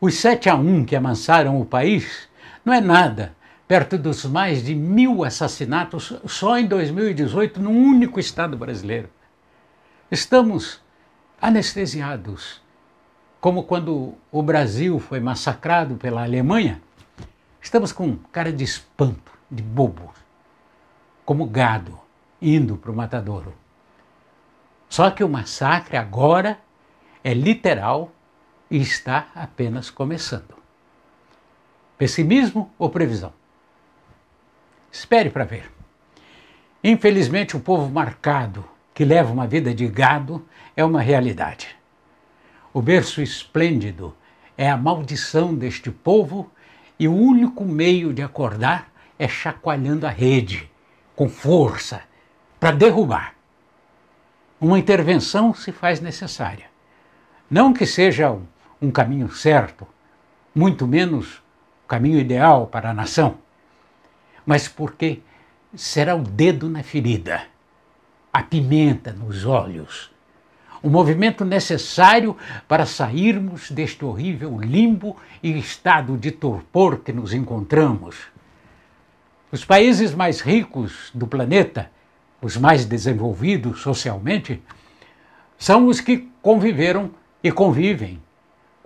Os 7 a 1 que amansaram o país não é nada perto dos mais de mil assassinatos só em 2018 num único estado brasileiro. Estamos anestesiados, como quando o Brasil foi massacrado pela Alemanha. Estamos com cara de espanto, de bobo, como gado indo para o matadouro. Só que o massacre agora é literal e está apenas começando. Pessimismo ou previsão? Espere para ver. Infelizmente, o povo marcado que leva uma vida de gado é uma realidade. O berço esplêndido é a maldição deste povo e o único meio de acordar é chacoalhando a rede com força para derrubar. Uma intervenção se faz necessária. Não que seja um um caminho certo, muito menos o caminho ideal para a nação, mas porque será o dedo na ferida, a pimenta nos olhos, o movimento necessário para sairmos deste horrível limbo e estado de torpor que nos encontramos. Os países mais ricos do planeta, os mais desenvolvidos socialmente, são os que conviveram e convivem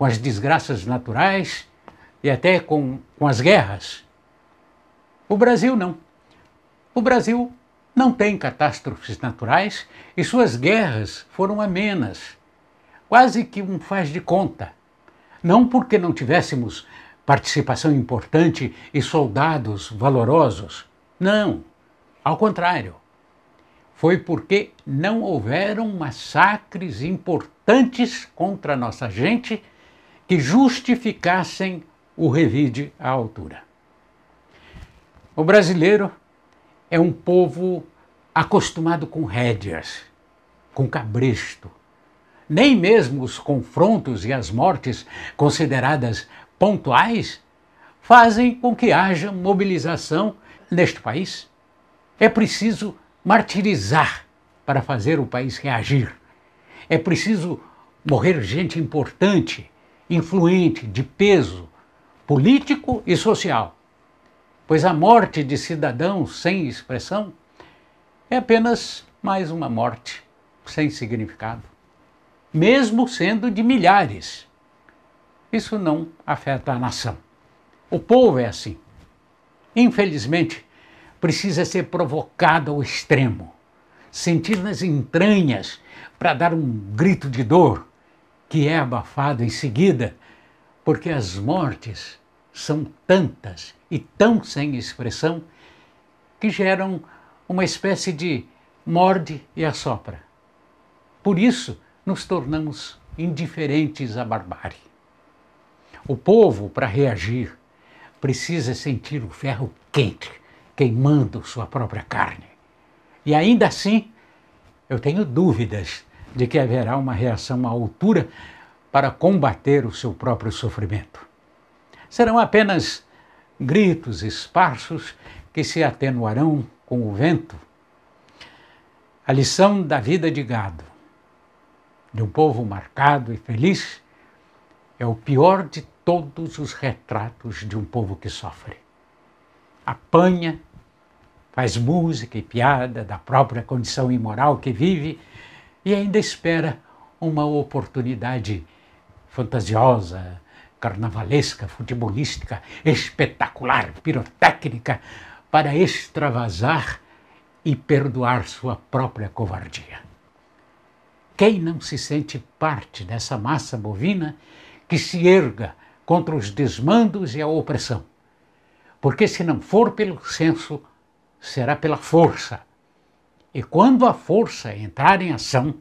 com as desgraças naturais e até com, com as guerras. O Brasil não. O Brasil não tem catástrofes naturais e suas guerras foram amenas, quase que um faz de conta. Não porque não tivéssemos participação importante e soldados valorosos. Não, ao contrário. Foi porque não houveram massacres importantes contra nossa gente que justificassem o revide à altura. O brasileiro é um povo acostumado com rédeas, com cabresto. Nem mesmo os confrontos e as mortes consideradas pontuais fazem com que haja mobilização neste país. É preciso martirizar para fazer o país reagir. É preciso morrer gente importante influente, de peso político e social. Pois a morte de cidadãos sem expressão é apenas mais uma morte sem significado, mesmo sendo de milhares. Isso não afeta a nação. O povo é assim. Infelizmente, precisa ser provocado ao extremo, sentir nas entranhas para dar um grito de dor que é abafado em seguida, porque as mortes são tantas e tão sem expressão que geram uma espécie de morde e assopra. Por isso, nos tornamos indiferentes à barbárie. O povo, para reagir, precisa sentir o ferro quente, queimando sua própria carne. E ainda assim, eu tenho dúvidas de que haverá uma reação à altura para combater o seu próprio sofrimento. Serão apenas gritos esparsos que se atenuarão com o vento. A lição da vida de gado, de um povo marcado e feliz, é o pior de todos os retratos de um povo que sofre. Apanha, faz música e piada da própria condição imoral que vive e ainda espera uma oportunidade fantasiosa, carnavalesca, futebolística, espetacular, pirotécnica, para extravasar e perdoar sua própria covardia. Quem não se sente parte dessa massa bovina que se erga contra os desmandos e a opressão? Porque se não for pelo senso, será pela força e quando a força entrar em ação,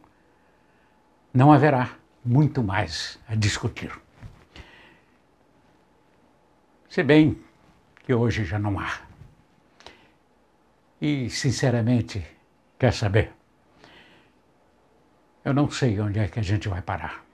não haverá muito mais a discutir. Se bem que hoje já não há. E, sinceramente, quer saber? Eu não sei onde é que a gente vai parar.